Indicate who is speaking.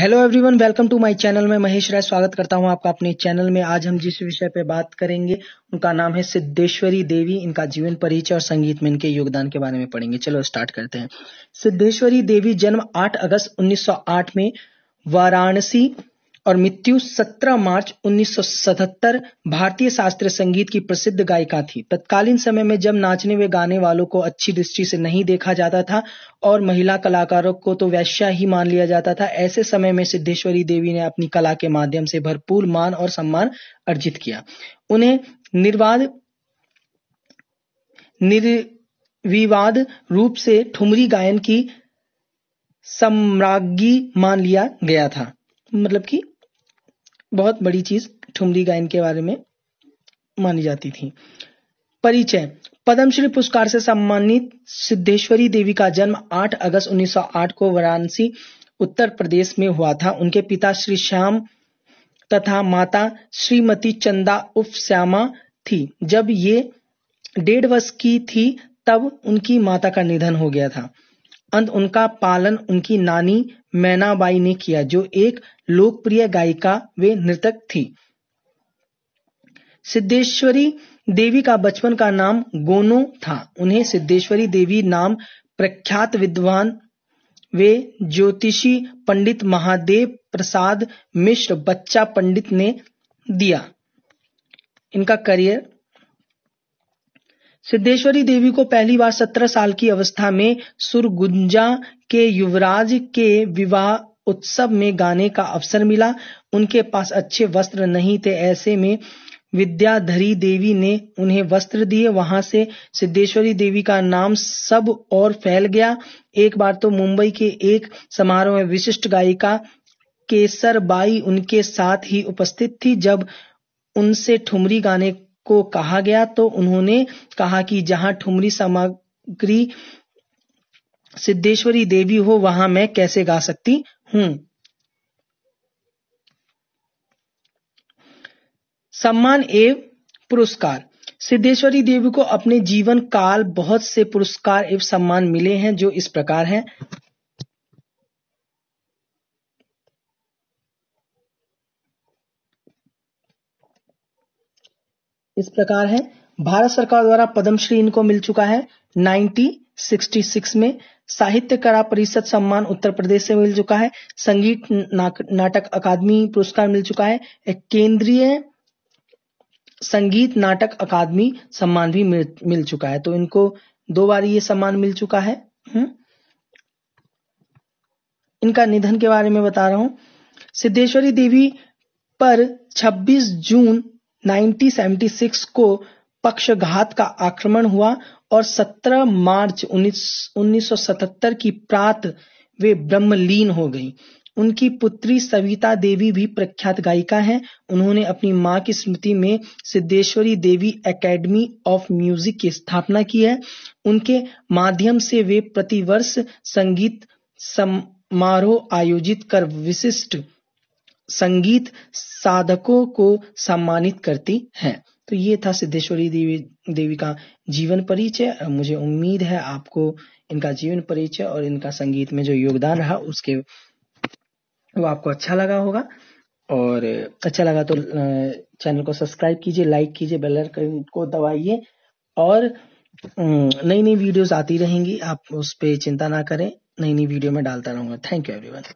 Speaker 1: Hello everyone welcome to my channel में महेश राय स्वागत करता हूं आपका अपने चैनल में आज हम जिस विषय पर बात करेंगे उनका नाम है सिद्धेश्वरी देवी इनका जीवन परिचय और संगीत में इनके योगदान के बारे में पढ़ेंगे चलो स्टार्ट करते हैं सिद्धेश्वरी देवी जन्म 8 अगस्त 1908 में वाराणसी और मृत्यु 17 मार्च 1977 भारतीय शास्त्रीय संगीत की प्रसिद्ध गायिका थी तत्कालीन समय में जब नाचने वे गाने वालों को अच्छी दृष्टि से नहीं देखा जाता था और महिला कलाकारों को तो वैश्या ही मान लिया जाता था ऐसे समय में सिद्धेश्वरी देवी ने अपनी कला के माध्यम से भरपूर मान और सम्मान अर्जित किया उन्हें निर्वाद निर्विवाद रूप से ठुमरी गायन की सम्राज्ञी मान लिया गया था मतलब कि बहुत बड़ी चीज ठुमरी गायन के बारे में मानी जाती थी परिचय पद्मश्री पुरस्कार से सम्मानित सिद्धेश्वरी देवी का जन्म 8 अगस्त 1908 को वाराणसी उत्तर प्रदेश में हुआ था उनके पिता श्री श्याम तथा माता श्रीमती चंदा उप श्यामा थी जब ये डेढ़ वर्ष की थी तब उनकी माता का निधन हो गया था अंत उनका पालन उनकी नानी मैनाबाई ने किया जो एक लोकप्रिय गायिका वे नृतक थी सिद्धेश्वरी देवी का बचपन का नाम गोनो था उन्हें सिद्धेश्वरी देवी नाम प्रख्यात विद्वान वे ज्योतिषी पंडित महादेव प्रसाद मिश्र बच्चा पंडित ने दिया इनका करियर सिद्धेश्वरी देवी को पहली बार सत्रह साल की अवस्था में सुरगुंजा के युवराज के विवाह उत्सव में गाने का अवसर मिला उनके पास अच्छे वस्त्र नहीं थे ऐसे में विद्याधरी देवी ने उन्हें वस्त्र दिए वहां से सिद्धेश्वरी देवी का नाम सब और फैल गया एक बार तो मुंबई के एक समारोह में विशिष्ट गायिका केसरबाई उनके साथ ही उपस्थित थी जब उनसे ठुमरी गाने को कहा गया तो उन्होंने कहा कि जहां ठुमरी सामग्री सिद्धेश्वरी देवी हो वहां मैं कैसे गा सकती हूं सम्मान एवं पुरस्कार सिद्धेश्वरी देवी को अपने जीवन काल बहुत से पुरस्कार एवं सम्मान मिले हैं जो इस प्रकार हैं इस प्रकार है भारत सरकार द्वारा पद्मश्री इनको मिल चुका है 1966 में साहित्य कला परिषद सम्मान उत्तर प्रदेश से मिल चुका है संगीत नाटक अकादमी पुरस्कार मिल चुका है केंद्रीय संगीत नाटक अकादमी सम्मान भी मिल, मिल चुका है तो इनको दो बार ये सम्मान मिल चुका है हुँ? हम्म। इनका निधन के बारे में बता रहा हूं सिद्धेश्वरी देवी पर 26 जून 1976 को पक्षघात का आक्रमण हुआ और 17 मार्च 1977 की प्रात वे ब्रह्मलीन हो गईं। उनकी पुत्री सविता देवी भी प्रख्यात गायिका हैं उन्होंने अपनी मां की स्मृति में Siddheshwari Devi academy of music की स्थापना की है उनके माध्यम से वे प्रतिवर्ष संगीत समारोह आयोजित कर विशिष्ट संगीत साधकों को सम्मानित करती हैं तो ये था सिद्धेश्वरी देवी देवी का जीवन परिचय मुझे उम्मीद है आपको इनका जीवन परिचय और इनका संगीत में जो योगदान रहा उसके वो आपको अच्छा लगा होगा और अच्छा लगा तो चैनल को सब्सक्राइब कीजिए लाइक कीजिए बेल आइकन को दबाइए और नई नई वीडियोस आती रहेंगी आप उस पर चिंता ना करें नई नई वीडियो में डालता रहूंगा थैंक यू एवरीवन